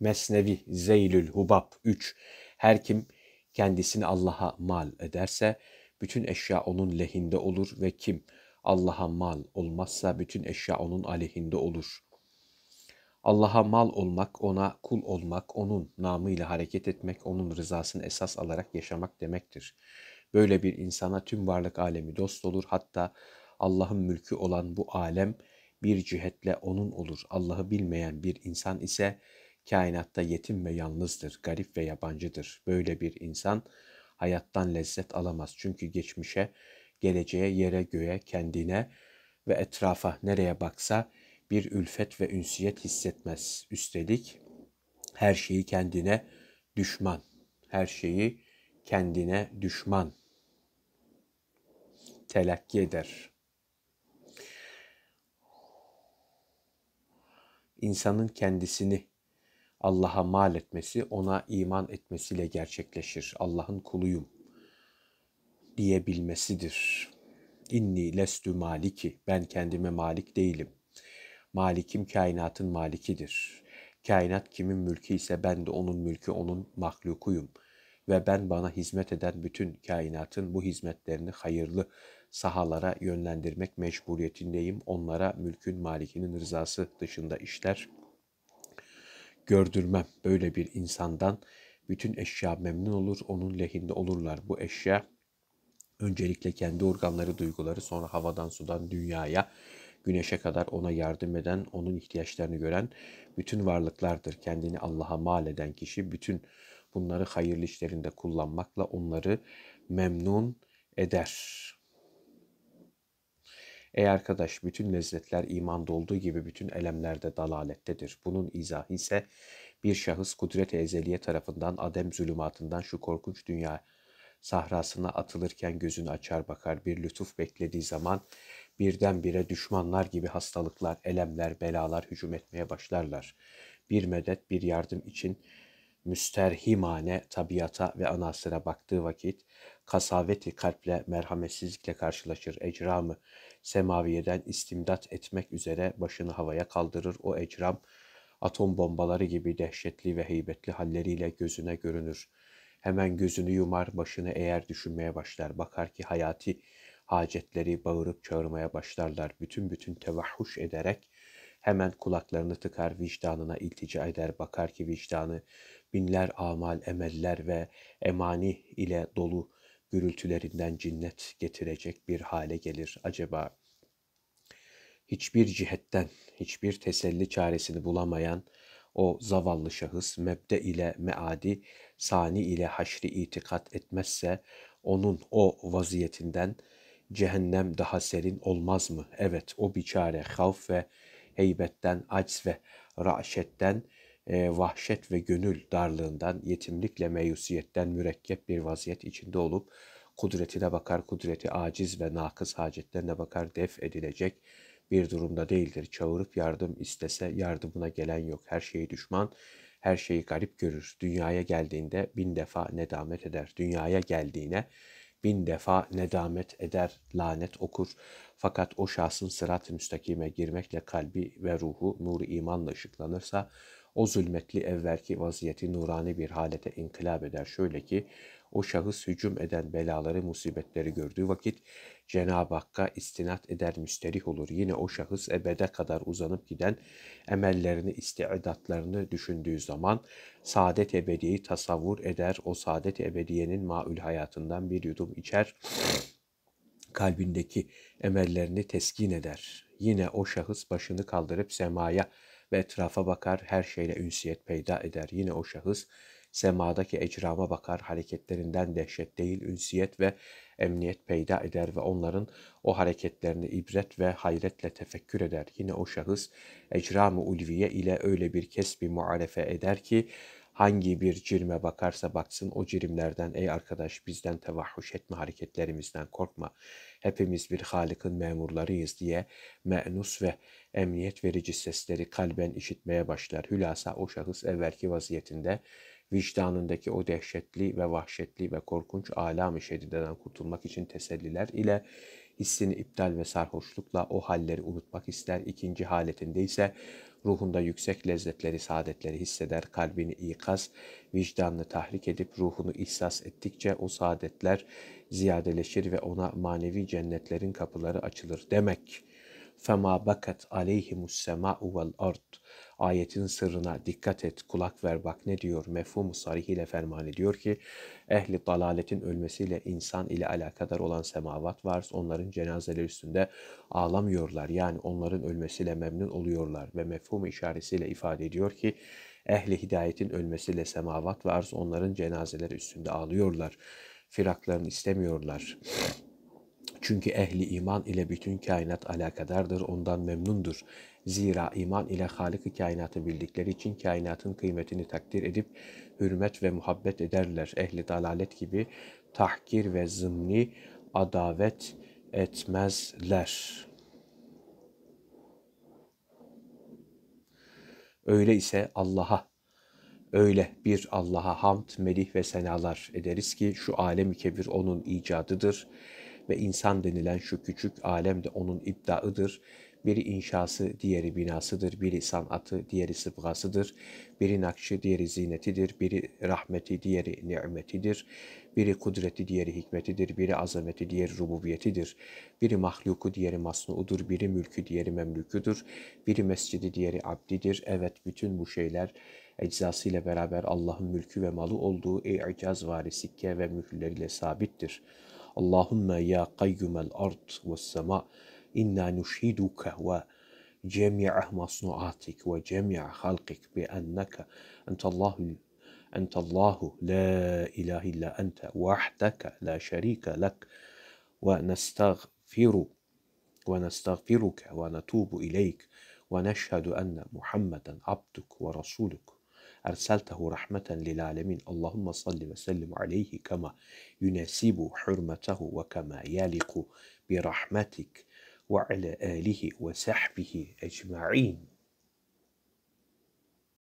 Mesnevi Zeylül Hubab 3 Her kim kendisini Allah'a mal ederse bütün eşya onun lehinde olur ve kim Allah'a mal olmazsa bütün eşya onun aleyhinde olur. Allah'a mal olmak, ona kul olmak, onun namıyla hareket etmek, onun rızasını esas alarak yaşamak demektir. Böyle bir insana tüm varlık alemi dost olur. Hatta Allah'ın mülkü olan bu alem bir cihetle onun olur. Allah'ı bilmeyen bir insan ise Kainatta yetim ve yalnızdır, garip ve yabancıdır. Böyle bir insan hayattan lezzet alamaz. Çünkü geçmişe, geleceğe, yere, göğe, kendine ve etrafa nereye baksa bir ülfet ve ünsiyet hissetmez. Üstelik her şeyi kendine düşman. Her şeyi kendine düşman telakki eder. İnsanın kendisini Allah'a mal etmesi, ona iman etmesiyle gerçekleşir. Allah'ın kuluyum diyebilmesidir. İnni lestü maliki. Ben kendime malik değilim. Malikim kainatın malikidir. Kainat kimin mülkü ise ben de onun mülkü, onun mahlukuyum. Ve ben bana hizmet eden bütün kainatın bu hizmetlerini hayırlı sahalara yönlendirmek mecburiyetindeyim. Onlara mülkün malikinin rızası dışında işler gördürmem böyle bir insandan. Bütün eşya memnun olur, onun lehinde olurlar bu eşya. Öncelikle kendi organları, duyguları, sonra havadan, sudan, dünyaya, güneşe kadar ona yardım eden, onun ihtiyaçlarını gören bütün varlıklardır. Kendini Allah'a mal eden kişi bütün bunları hayırlı işlerinde kullanmakla onları memnun eder. Ey arkadaş bütün lezzetler imanda olduğu gibi bütün elemlerde dalalettedir. Bunun izahı ise bir şahıs kudret-i ezeliye tarafından adem zulümatından şu korkunç dünya sahrasına atılırken gözünü açar bakar bir lütuf beklediği zaman birdenbire düşmanlar gibi hastalıklar, elemler, belalar hücum etmeye başlarlar. Bir medet, bir yardım için müsterhimane tabiata ve anasıra baktığı vakit kasaveti kalple merhametsizlikle karşılaşır. Ecramı semaviyeden istimdat etmek üzere başını havaya kaldırır. O ecram atom bombaları gibi dehşetli ve heybetli halleriyle gözüne görünür. Hemen gözünü yumar, başını eğer düşünmeye başlar. Bakar ki hayati hacetleri bağırıp çağırmaya başlarlar. Bütün bütün tevahhuş ederek hemen kulaklarını tıkar, vicdanına iltica eder. Bakar ki vicdanı binler amal, emeller ve emani ile dolu gürültülerinden cinnet getirecek bir hale gelir acaba? Hiçbir cihetten, hiçbir teselli çaresini bulamayan o zavallı şahıs mebde ile meadi, sani ile haşri itikat etmezse onun o vaziyetinden cehennem daha serin olmaz mı? Evet o biçare havf ve heybetten, acz ve raşetten e, vahşet ve gönül darlığından, yetimlikle meyusiyetten mürekkep bir vaziyet içinde olup kudretine bakar, kudreti aciz ve nakız hacetlerine bakar def edilecek bir durumda değildir. Çağırıp yardım istese yardımına gelen yok. Her şeyi düşman, her şeyi garip görür. Dünyaya geldiğinde bin defa nedamet eder. Dünyaya geldiğine bin defa nedamet eder, lanet okur. Fakat o şahsın sırat-ı müstakime girmekle kalbi ve ruhu nur imanla ışıklanırsa o zulmetli evvelki vaziyeti nurani bir halete inkılap eder. Şöyle ki o şahıs hücum eden belaları, musibetleri gördüğü vakit Cenab-ı Hakk'a istinat eder, müsterih olur. Yine o şahıs ebede kadar uzanıp giden emellerini, istidatlarını düşündüğü zaman saadet ebediyi tasavvur eder. O saadet ebediyenin maül hayatından bir yudum içer kalbindeki emellerini teskin eder. Yine o şahıs başını kaldırıp semaya ve etrafa bakar, her şeyle ünsiyet peyda eder. Yine o şahıs semadaki ecrama bakar, hareketlerinden dehşet değil, ünsiyet ve emniyet peyda eder ve onların o hareketlerini ibret ve hayretle tefekkür eder. Yine o şahıs ecram-ı ulviye ile öyle bir kesbi muarefe eder ki hangi bir cirme bakarsa baksın o cirimlerden ey arkadaş bizden tevahhuş etme hareketlerimizden korkma. Hepimiz bir Halık'ın memurlarıyız diye menus ve emniyet verici sesleri kalben işitmeye başlar. Hülasa o şahıs evvelki vaziyetinde vicdanındaki o dehşetli ve vahşetli ve korkunç alam-ı şedideden kurtulmak için teselliler ile hissini iptal ve sarhoşlukla o halleri unutmak ister. İkinci haletinde ise ruhunda yüksek lezzetleri, saadetleri hisseder. Kalbini ikaz, vicdanını tahrik edip ruhunu ihsas ettikçe o saadetler ziyadeleşir ve ona manevi cennetlerin kapıları açılır demek.'' fema bakat aleyhimus sema'u vel ard. Ayetin sırrına dikkat et, kulak ver bak ne diyor mefhumu sarih ile ferman ediyor ki ehli dalaletin ölmesiyle insan ile alakadar olan semavat var. Onların cenazeleri üstünde ağlamıyorlar. Yani onların ölmesiyle memnun oluyorlar ve mefhum işaretiyle ifade ediyor ki ehli hidayetin ölmesiyle semavat var, onların cenazeleri üstünde ağlıyorlar. Firaklarını istemiyorlar. Çünkü ehli iman ile bütün kainat alakadardır, ondan memnundur. Zira iman ile halik kainatı bildikleri için kainatın kıymetini takdir edip hürmet ve muhabbet ederler. Ehli dalalet gibi tahkir ve zımni adavet etmezler. Öyle ise Allah'a Öyle bir Allah'a hamd, melih ve senalar ederiz ki şu alemi kebir onun icadıdır ve insan denilen şu küçük alem de onun iddiaıdır. Biri inşası, diğeri binasıdır, biri sanatı, diğeri sıbgasıdır, biri nakşi, diğeri zinetidir, biri rahmeti, diğeri nimetidir, biri kudreti, diğeri hikmetidir, biri azameti, diğeri rububiyetidir, biri mahluku, diğeri masnuudur, biri mülkü, diğeri memlüküdür, biri mescidi, diğeri abdidir. Evet, bütün bu şeyler eczasıyla beraber Allah'ın mülkü ve malı olduğu ey icaz vari sikke ve mühürleriyle sabittir.'' اللهم يا قيم الأرض والسماء إنا نشهدك وجميع مصنوعاتك وجميع خلقك بأنك أنت الله أنت الله لا إله إلا أنت وحدك لا شريك لك ونستغفر ونستغفرك ونتوب إليك ونشهد أن محمدا عبدك ورسولك أرسلته رحمة للعالمين اللهم صل وسلم عليه كما يناسب حرمته وكما يليق برحمتك وعلى آله وصحبه أجمعين